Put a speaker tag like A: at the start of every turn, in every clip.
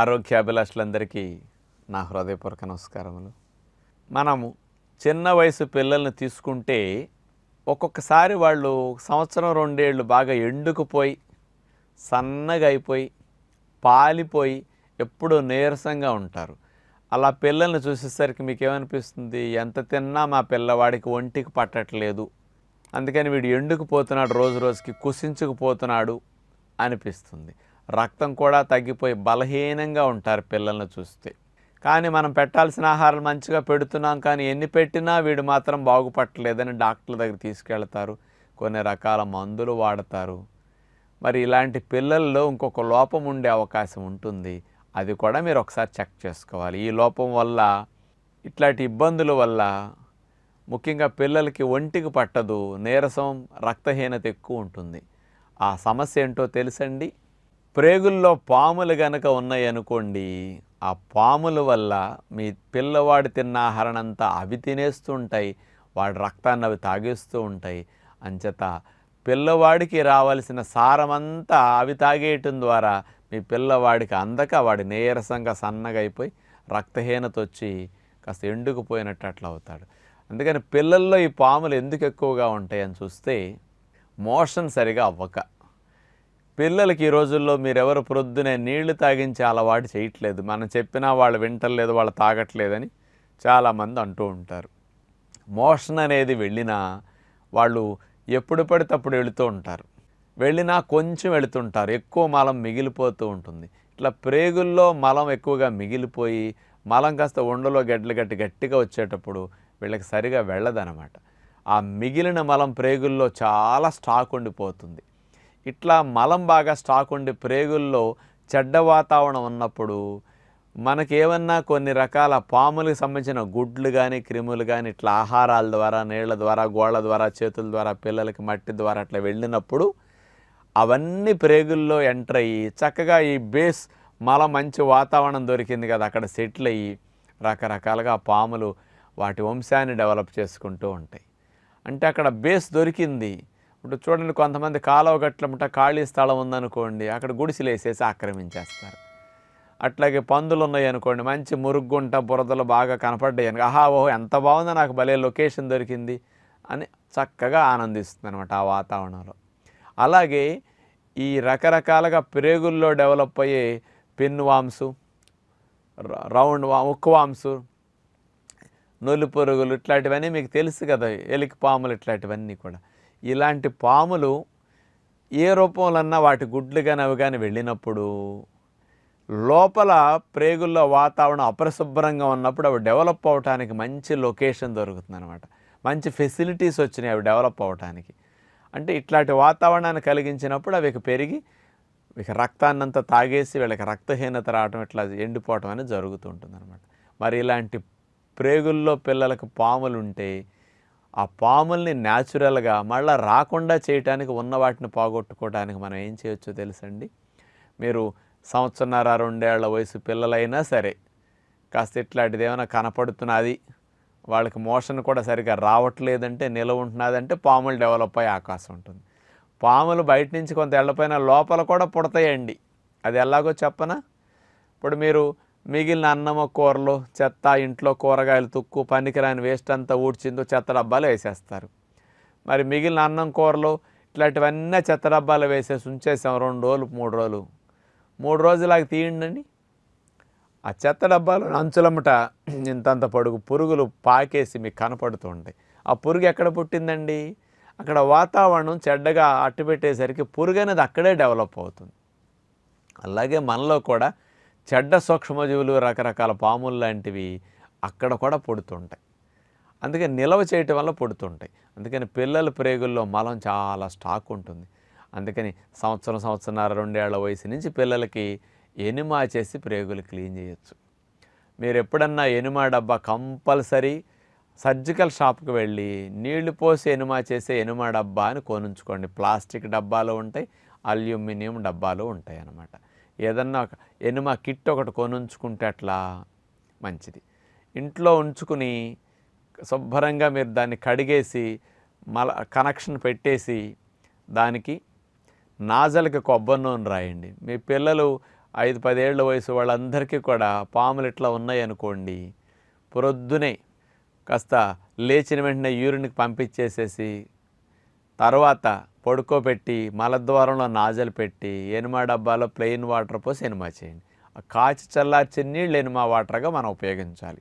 A: ఆరోగ్యాభిలాషులందరికీ నా హృదయపూర్వక నమస్కారములు మనము చిన్న వయసు పిల్లల్ని తీసుకుంటే ఒక్కొక్కసారి వాళ్ళు సంవత్సరం రెండేళ్ళు బాగా ఎండుకుపోయి సన్నగా అయిపోయి పాలిపోయి ఎప్పుడూ నీరసంగా ఉంటారు అలా పిల్లల్ని చూసేసరికి మీకు ఏమనిపిస్తుంది ఎంత తిన్నా మా పిల్లవాడికి ఒంటికి పట్టట్లేదు అందుకని వీడు ఎండుకుపోతున్నాడు రోజు రోజుకి కుసించుకుపోతున్నాడు అనిపిస్తుంది రక్తం కూడా తగ్గిపోయి బలహీనంగా ఉంటారు పిల్లలను చూస్తే కానీ మనం పెట్టాల్సిన ఆహారం మంచిగా పెడుతున్నాం కానీ ఎన్ని పెట్టినా వీడు మాత్రం బాగుపట్టలేదని డాక్టర్ల దగ్గర తీసుకెళ్తారు కొన్ని రకాల మందులు వాడతారు మరి ఇలాంటి పిల్లల్లో ఇంకొక లోపం ఉండే అవకాశం ఉంటుంది అది కూడా మీరు ఒకసారి చెక్ చేసుకోవాలి ఈ లోపం వల్ల ఇట్లాంటి ఇబ్బందుల వల్ల ముఖ్యంగా పిల్లలకి ఒంటికి పట్టదు నీరసం రక్తహీనత ఎక్కువ ఉంటుంది ఆ సమస్య ఏంటో తెలుసండి ప్రేగుల్లో పాములు గనక ఉన్నాయనుకోండి ఆ పాముల వల్ల మీ పిల్లవాడు తిన్న ఆహారం అంతా అవి తినేస్తూ ఉంటాయి వాడి రక్తాన్ని అవి తాగేస్తూ ఉంటాయి అంచేత పిల్లవాడికి రావాల్సిన సారమంతా అవి తాగేయటం ద్వారా మీ పిల్లవాడికి అందక వాడి నీరసంగా సన్నగా అయిపోయి రక్తహీనత వచ్చి కాస్త ఎండుకుపోయినట్టు అట్లా అవుతాడు అందుకని పిల్లల్లో ఈ పాములు ఎందుకు ఎక్కువగా ఉంటాయని చూస్తే మోషన్ సరిగా అవ్వక పిల్లలకి ఈ రోజుల్లో మీరెవరు ప్రొద్దునే నీళ్లు తాగించే అలవాటు చేయట్లేదు మనం చెప్పినా వాళ్ళు వింటలేదు వాళ్ళు తాగట్లేదని చాలామంది అంటూ ఉంటారు మోషన్ అనేది వెళ్ళినా వాళ్ళు ఎప్పుడు పడితే అప్పుడు వెళుతూ ఉంటారు వెళ్ళినా కొంచెం వెళుతుంటారు ఎక్కువ మలం మిగిలిపోతూ ఉంటుంది ఇట్లా ప్రేగుల్లో మలం ఎక్కువగా మిగిలిపోయి మలం కాస్త ఉండలో గడ్డలు గట్టి గట్టిగా వచ్చేటప్పుడు వీళ్ళకి సరిగా వెళ్ళదనమాట ఆ మిగిలిన మలం ప్రేగుల్లో చాలా స్టాక్ ఉండిపోతుంది ఇట్లా మలం బాగా స్టాక్ ఉండి ప్రేగుల్లో చెడ్డ వాతావరణం ఉన్నప్పుడు మనకేమన్నా కొన్ని రకాల పాములకు సంబంధించిన గుడ్లు కానీ క్రిములు కానీ ఇట్లా ఆహారాల ద్వారా నీళ్ల ద్వారా గోడల ద్వారా చేతుల ద్వారా పిల్లలకి మట్టి ద్వారా అట్లా వెళ్ళినప్పుడు అవన్నీ ప్రేగుల్లో ఎంటర్ అయ్యి చక్కగా ఈ బేస్ మల మంచి వాతావరణం దొరికింది కదా అక్కడ సెటిల్ అయ్యి రకరకాలుగా పాములు వాటి వంశాన్ని డెవలప్ చేసుకుంటూ ఉంటాయి అంటే అక్కడ బేస్ దొరికింది ఇప్పుడు చూడండి కొంతమంది కాలువ గట్లముట ఖాళీ స్థలం ఉందనుకోండి అక్కడ గుడిసెలు వేసేసి ఆక్రమించేస్తారు అట్లాగే పందులు ఉన్నాయి అనుకోండి మంచి మురుగ్గుంట బురదలు బాగా కనపడ్డాయి అనుకో ఆహా ఓహో ఎంత బాగుందో నాకు భలే లొకేషన్ దొరికింది అని చక్కగా ఆనందిస్తుంది అనమాట ఆ వాతావరణంలో అలాగే ఈ రకరకాలుగా ప్రేగుల్లో డెవలప్ అయ్యే పెన్ను వాంసు రౌండ్ వా ఉక్కు వాంసు నొలి పురుగులు ఇట్లాంటివన్నీ మీకు తెలుసు కదా ఎలికి పాములు ఇట్లాంటివన్నీ కూడా ఇలాంటి పాములు ఏ రూపంలోన్నా వాటి గుడ్లు కానీ అవి కానీ వెళ్ళినప్పుడు లోపల ప్రేగుల్లో వాతావరణం అపరిశుభ్రంగా ఉన్నప్పుడు అవి డెవలప్ అవడానికి మంచి లొకేషన్ దొరుకుతుంది అనమాట మంచి ఫెసిలిటీస్ వచ్చినాయి అవి డెవలప్ అవడానికి అంటే ఇట్లాంటి వాతావరణాన్ని కలిగించినప్పుడు అవి పెరిగి ఇక రక్తాన్నంతా తాగేసి వీళ్ళకి రక్తహీనత రావడం ఇట్లా ఎండిపోవటం అనేది జరుగుతుంటుంది అనమాట మరి ఇలాంటి ప్రేగుల్లో పిల్లలకు పాములు ఉంటే ఆ పాముల్ని న్యాచురల్గా మళ్ళీ రాకుండా చేయటానికి ఉన్న వాటిని పోగొట్టుకోవడానికి మనం ఏం చేయొచ్చో తెలుసండి మీరు సంవత్సరన్నర రెండేళ్ల వయసు పిల్లలైనా సరే కాస్త ఇట్లాంటిది ఏమైనా కనపడుతున్నది వాళ్ళకి మోషన్ కూడా సరిగ్గా రావట్లేదంటే నిలవ ఉంటున్నదంటే పాములు డెవలప్ అయ్యే ఆకాశం ఉంటుంది పాములు బయట నుంచి కొంత వెళ్ళపోయిన లోపల కూడా పుడతాయండి అది ఎలాగో చెప్పనా ఇప్పుడు మీరు మిగిలిన అన్నమ కూరలు చెత్త ఇంట్లో కూరగాయలు తుక్కు పనికిరాని వేస్ట్ అంతా ఊడ్చిందో చెత్త డబ్బాలు వేసేస్తారు మరి మిగిలిన అన్నం కూరలు ఇట్లాంటివన్నీ చెత్త డబ్బాలు వేసేసి ఉంచేసాం రెండు రోజులు మూడు రోజులు మూడు రోజులాగా తీయండి ఆ చెత్త డబ్బాలు అంచులమ్మట ఇంతంత పొడుగు పురుగులు పాకేసి మీకు కనపడుతుంటాయి ఆ పురుగు ఎక్కడ పుట్టిందండి అక్కడ వాతావరణం చెడ్డగా పెట్టేసరికి పురుగు అనేది అక్కడే డెవలప్ అవుతుంది అలాగే మనలో కూడా చెడ్డ సూక్ష్మజీవులు రకరకాల పాములు లాంటివి అక్కడ కూడా పొడుతుంటాయి అందుకని నిల్వ చేయటం వల్ల పొడుతుంటాయి అందుకని పిల్లల ప్రేగుల్లో మలం చాలా స్టాక్ ఉంటుంది అందుకని సంవత్సరం సంవత్సరన్నర రెండేళ్ల వయసు నుంచి పిల్లలకి ఎనిమా చేసి ప్రేగులు క్లీన్ చేయొచ్చు మీరు ఎప్పుడన్నా ఎనిమా డబ్బా కంపల్సరీ సర్జికల్ షాప్కి వెళ్ళి నీళ్లు పోసి ఎనిమా చేసే ఎనిమా డబ్బా అని కొనుంచుకోండి ప్లాస్టిక్ డబ్బాలు ఉంటాయి అల్యూమినియం డబ్బాలు ఉంటాయి అన్నమాట ఏదన్నా ఎనుమ కిట్ ఒకటి కొనుంచుకుంటే అట్లా మంచిది ఇంట్లో ఉంచుకుని శుభ్రంగా మీరు దాన్ని కడిగేసి మల కనెక్షన్ పెట్టేసి దానికి నాజలకి కొబ్బరి నూనె రాయండి మీ పిల్లలు ఐదు పదేళ్ల వయసు వాళ్ళందరికీ కూడా పాములు ఇట్లా ఉన్నాయనుకోండి ప్రొద్దునే కాస్త లేచిన వెంటనే యూరిన్కి పంపించేసేసి తర్వాత పడుకోబెట్టి మలద్వారంలో నాజలు పెట్టి ఎనిమా డబ్బాలో ప్లెయిన్ వాటర్ పోసి ఎనిమా చేయండి కాచి చల్లార్చిన నీళ్ళు ఎనిమా వాటర్గా మనం ఉపయోగించాలి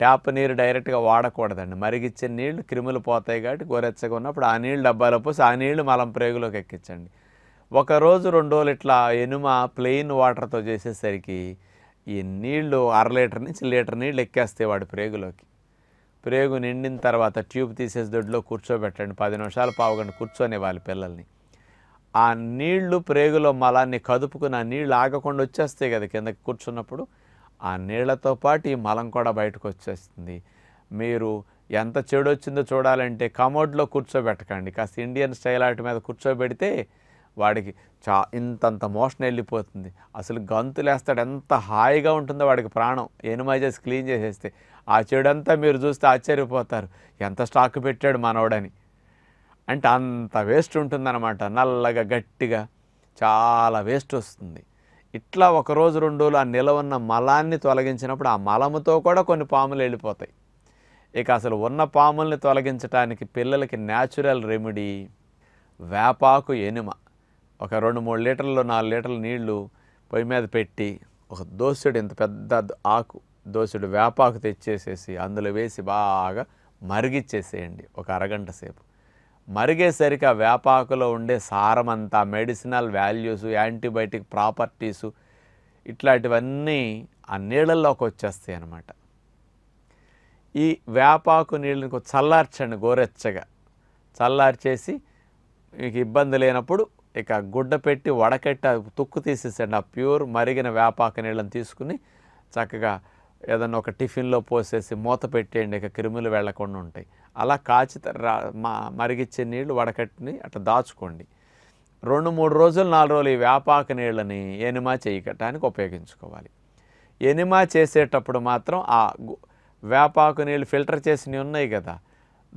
A: ట్యాప్ నీరు డైరెక్ట్గా వాడకూడదండి మరిగిచ్చిన నీళ్లు క్రిములు పోతాయి కాబట్టి గోరెచ్చగా ఉన్నప్పుడు ఆ నీళ్ళు డబ్బాలో పోసి ఆ నీళ్లు మలం ప్రేగులోకి ఎక్కించండి ఒకరోజు రెండు రోజులు ఇట్లా ఎనుమ ప్లెయిన్ వాటర్తో చేసేసరికి ఈ నీళ్లు అర లీటర్ నుంచి లీటర్ నీళ్ళు ఎక్కేస్తాయి వాడి ప్రేగులోకి ప్రేగు నిండిన తర్వాత ట్యూబ్ తీసేసి దొడ్లో కూర్చోబెట్టండి పది నిమిషాలు పావుగంట కూర్చొని వాళ్ళ పిల్లల్ని ఆ నీళ్లు ప్రేగులో మలాన్ని కదుపుకుని ఆ నీళ్లు ఆగకుండా వచ్చేస్తాయి కదా కిందకి కూర్చున్నప్పుడు ఆ నీళ్లతో పాటు ఈ మలం కూడా బయటకు వచ్చేస్తుంది మీరు ఎంత చెడు వచ్చిందో చూడాలంటే కమోడ్లో కూర్చోబెట్టకండి కాస్త ఇండియన్ స్టైల్ ఆట మీద కూర్చోబెడితే వాడికి చా ఇంతంత మోషన్ వెళ్ళిపోతుంది అసలు గంతులేస్తాడు ఎంత హాయిగా ఉంటుందో వాడికి ప్రాణం ఎనిమై చేసి క్లీన్ చేసేస్తే ఆ చెడంతా మీరు చూస్తే ఆశ్చర్యపోతారు ఎంత స్టాక్ పెట్టాడు మనవడని అంటే అంత వేస్ట్ ఉంటుందన్నమాట నల్లగా గట్టిగా చాలా వేస్ట్ వస్తుంది ఇట్లా ఒక రోజు రెండు రోజులు ఆ ఉన్న మలాన్ని తొలగించినప్పుడు ఆ మలముతో కూడా కొన్ని పాములు వెళ్ళిపోతాయి ఇక అసలు ఉన్న పాముల్ని తొలగించడానికి పిల్లలకి న్యాచురల్ రెమెడీ వేపాకు ఎనుమ ఒక రెండు మూడు లీటర్లు నాలుగు లీటర్ల నీళ్లు పొయ్యి మీద పెట్టి ఒక దోసుడు ఇంత పెద్ద ఆకు దోసుడు వేపాకు తెచ్చేసేసి అందులో వేసి బాగా మరిగిచ్చేసేయండి ఒక అరగంట సేపు మరిగేసరికి ఆ వేపాకులో ఉండే సారం అంతా మెడిసినల్ వాల్యూస్ యాంటీబయాటిక్ ప్రాపర్టీసు ఇట్లాంటివన్నీ ఆ నీళ్ళల్లోకి వచ్చేస్తాయి అన్నమాట ఈ వేపాకు నీళ్ళని చల్లార్చండి గోరెచ్చగా చల్లార్చేసి మీకు ఇబ్బంది లేనప్పుడు ఇక గుడ్డ పెట్టి వడకెట్ట తుక్కు తీసేసండి ఆ ప్యూర్ మరిగిన వేపాకు నీళ్ళని తీసుకుని చక్కగా ఏదన్నా ఒక టిఫిన్లో పోసేసి మూత పెట్టేయండి ఇక క్రిములు వెళ్లకుండా ఉంటాయి అలా కాచి మా మరిగిచ్చే నీళ్లు వడకట్టిని అట్లా దాచుకోండి రెండు మూడు రోజులు నాలుగు రోజులు ఈ వ్యాపాక నీళ్ళని ఎనిమా చేయకటానికి ఉపయోగించుకోవాలి ఎనిమా చేసేటప్పుడు మాత్రం ఆ వేపాకు నీళ్ళు ఫిల్టర్ చేసి ఉన్నాయి కదా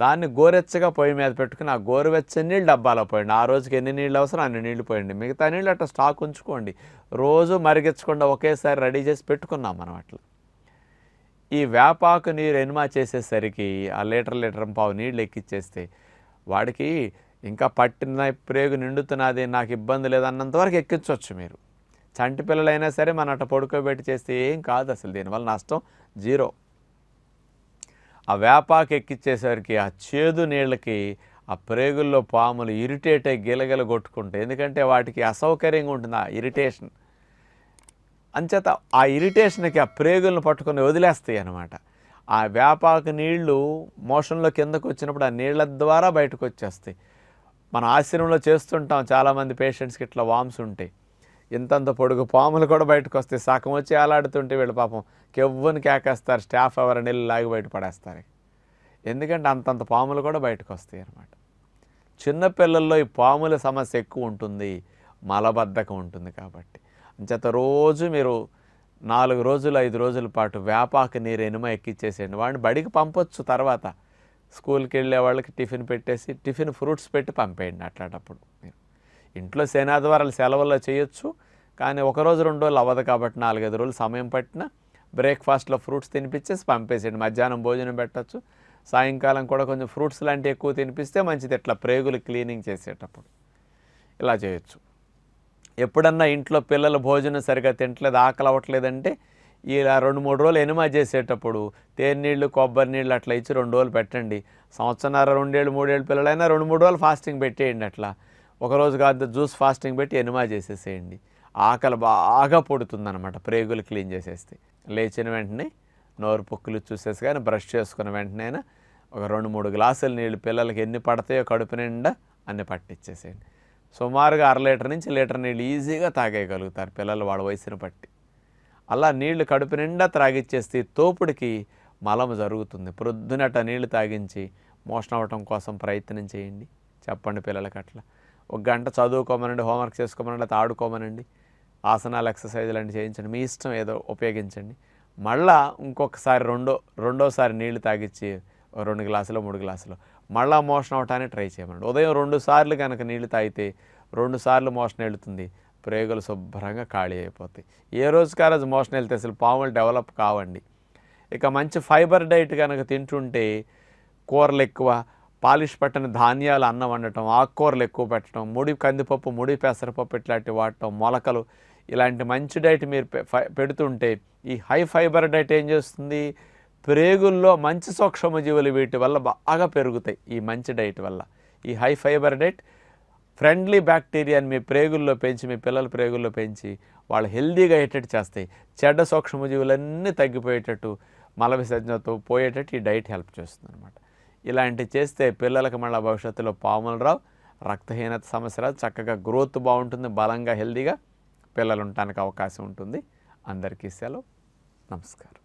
A: దాన్ని గోరెచ్చగా పొయ్యి మీద పెట్టుకుని ఆ గోరువెచ్చని నీళ్ళు డబ్బాలో పోయండి ఆ రోజుకి ఎన్ని నీళ్ళు అవసరం అన్ని నీళ్ళు పోయండి మిగతా నీళ్ళు అట్లా స్టాక్ ఉంచుకోండి రోజు మరిగించకుండా ఒకేసారి రెడీ చేసి పెట్టుకున్నాం మనం అట్లా ఈ వేపాకు నీరు ఎనిమా చేసేసరికి ఆ లీటర్ లీటర్ పావు నీళ్ళు ఎక్కిచ్చేస్తే వాడికి ఇంకా పట్టిన ప్రేగు నిండుతున్నది నాకు ఇబ్బంది లేదన్నంత వరకు ఎక్కించవచ్చు మీరు చంటి పిల్లలైనా సరే మన అట్ట పడుకోబెట్టి చేస్తే ఏం కాదు అసలు దీనివల్ల నష్టం జీరో ఆ వేపాకు ఎక్కిచ్చేసరికి ఆ చేదు నీళ్ళకి ఆ ప్రేగుల్లో పాములు ఇరిటేట్ అయ్యి గిలగిల కొట్టుకుంటాయి ఎందుకంటే వాటికి అసౌకర్యంగా ఉంటుంది ఆ ఇరిటేషన్ అంచేత ఆ ఇరిటేషన్కి ఆ ప్రేగులను పట్టుకొని వదిలేస్తాయి అనమాట ఆ వ్యాపాక నీళ్లు మోషన్లో కిందకు వచ్చినప్పుడు ఆ నీళ్ల ద్వారా బయటకు వచ్చేస్తాయి మన ఆశ్రమంలో చేస్తుంటాం చాలామంది పేషెంట్స్కి ఇట్లా వామ్స్ ఉంటాయి ఇంతంత పొడుగు పాములు కూడా బయటకు వస్తాయి సగం వచ్చి ఆలాడుతుంటే వీళ్ళు పాపం కెవ్వని కేకేస్తారు స్టాఫ్ ఎవరు నీళ్ళు లాగి బయట పడేస్తారు ఎందుకంటే అంతంత పాములు కూడా బయటకు వస్తాయి అనమాట చిన్నపిల్లల్లో ఈ పాముల సమస్య ఎక్కువ ఉంటుంది మలబద్ధకం ఉంటుంది కాబట్టి జత రోజు మీరు నాలుగు రోజులు ఐదు రోజుల పాటు వేపాకు నీరు ఎనుమ ఎక్కిచ్చేసేయండి వాడిని బడికి పంపొచ్చు తర్వాత స్కూల్కి వెళ్ళే వాళ్ళకి టిఫిన్ పెట్టేసి టిఫిన్ ఫ్రూట్స్ పెట్టి పంపేయండి అట్లాంటప్పుడు మీరు ఇంట్లో సేనాధ్వారాలు సెలవుల్లో చేయొచ్చు కానీ ఒక రోజు రెండు రోజులు అవ్వదు కాబట్టి నాలుగైదు రోజులు సమయం పట్టిన బ్రేక్ఫాస్ట్లో ఫ్రూట్స్ తినిపించేసి పంపేసేయండి మధ్యాహ్నం భోజనం పెట్టచ్చు సాయంకాలం కూడా కొంచెం ఫ్రూట్స్ లాంటివి ఎక్కువ తినిపిస్తే మంచిది ఇట్లా ప్రేగులు క్లీనింగ్ చేసేటప్పుడు ఇలా చేయొచ్చు ఎప్పుడన్నా ఇంట్లో పిల్లలు భోజనం సరిగా తింటలేదు ఆకలి అవ్వట్లేదంటే ఇలా రెండు మూడు రోజులు ఎనిమా చేసేటప్పుడు తేనీళ్ళు కొబ్బరి నీళ్ళు అట్లా ఇచ్చి రెండు రోజులు పెట్టండి సంవత్సరాల రెండేళ్ళు మూడేళ్ళు పిల్లలైనా రెండు మూడు రోజులు ఫాస్టింగ్ పెట్టేయండి అట్లా ఒకరోజు కాదు జ్యూస్ ఫాస్టింగ్ పెట్టి ఎనిమా చేసేసేయండి ఆకలి బాగా పొడుతుందనమాట ప్రేగులు క్లీన్ చేసేస్తే లేచిన వెంటనే నోరు పొక్కులు చూసేసి కానీ బ్రష్ చేసుకున్న వెంటనే ఒక రెండు మూడు గ్లాసులు నీళ్ళు పిల్లలకి ఎన్ని పడతాయో కడుపు నిండా అన్ని పట్టించేసేయండి సుమారుగా అర లీటర్ నుంచి లీటర్ నీళ్ళు ఈజీగా తాగేయగలుగుతారు పిల్లలు వాళ్ళ వయసును బట్టి అలా నీళ్లు కడుపు నిండా త్రాగిచ్చేస్తే తోపుడికి మలము జరుగుతుంది ప్రొద్దునట నీళ్లు తాగించి మోషన్ అవ్వటం కోసం ప్రయత్నం చేయండి చెప్పండి పిల్లలకి అట్లా ఒక గంట చదువుకోమనండి హోంవర్క్ చేసుకోమనండి లేకపోతే ఆడుకోమనండి ఆసనాలు ఎక్సర్సైజ్ లాంటివి చేయించండి మీ ఇష్టం ఏదో ఉపయోగించండి మళ్ళా ఇంకొకసారి రెండో రెండోసారి నీళ్లు తాగిచ్చి రెండు గ్లాసులు మూడు గ్లాసులు మళ్ళా మోషన్ అవటానికి ట్రై చేయమండి ఉదయం రెండు సార్లు కనుక నీళ్లు తాగితే రెండు సార్లు మోషన్ వెళుతుంది ప్రేగులు శుభ్రంగా ఖాళీ అయిపోతాయి ఏ రోజుకి రోజు మోషన్ వెళ్తే అసలు పాములు డెవలప్ కావండి ఇక మంచి ఫైబర్ డైట్ కనుక తింటుంటే కూరలు ఎక్కువ పాలిష్ పట్టిన ధాన్యాలు అన్నం వండటం ఆకుకూరలు ఎక్కువ పెట్టడం ముడి కందిపప్పు ముడి పెసరపప్పు ఇట్లాంటివి వాడటం మొలకలు ఇలాంటి మంచి డైట్ మీరు పెడుతుంటే ఈ హై ఫైబర్ డైట్ ఏం చేస్తుంది ప్రేగుల్లో మంచి సూక్ష్మజీవులు వీటి వల్ల బాగా పెరుగుతాయి ఈ మంచి డైట్ వల్ల ఈ హై ఫైబర్ డైట్ ఫ్రెండ్లీ బ్యాక్టీరియాని మీ ప్రేగుల్లో పెంచి మీ పిల్లల ప్రేగుల్లో పెంచి వాళ్ళు హెల్దీగా అయ్యేటట్టు చేస్తాయి చెడ్డ సూక్ష్మజీవులన్నీ తగ్గిపోయేటట్టు మల విసర్జనతో పోయేటట్టు ఈ డైట్ హెల్ప్ చేస్తుంది అనమాట ఇలాంటివి చేస్తే పిల్లలకు మళ్ళీ భవిష్యత్తులో పాములు రావు రక్తహీనత సమస్య రాదు చక్కగా గ్రోత్ బాగుంటుంది బలంగా హెల్దీగా పిల్లలు ఉండటానికి అవకాశం ఉంటుంది అందరికీ సెలవు నమస్కారం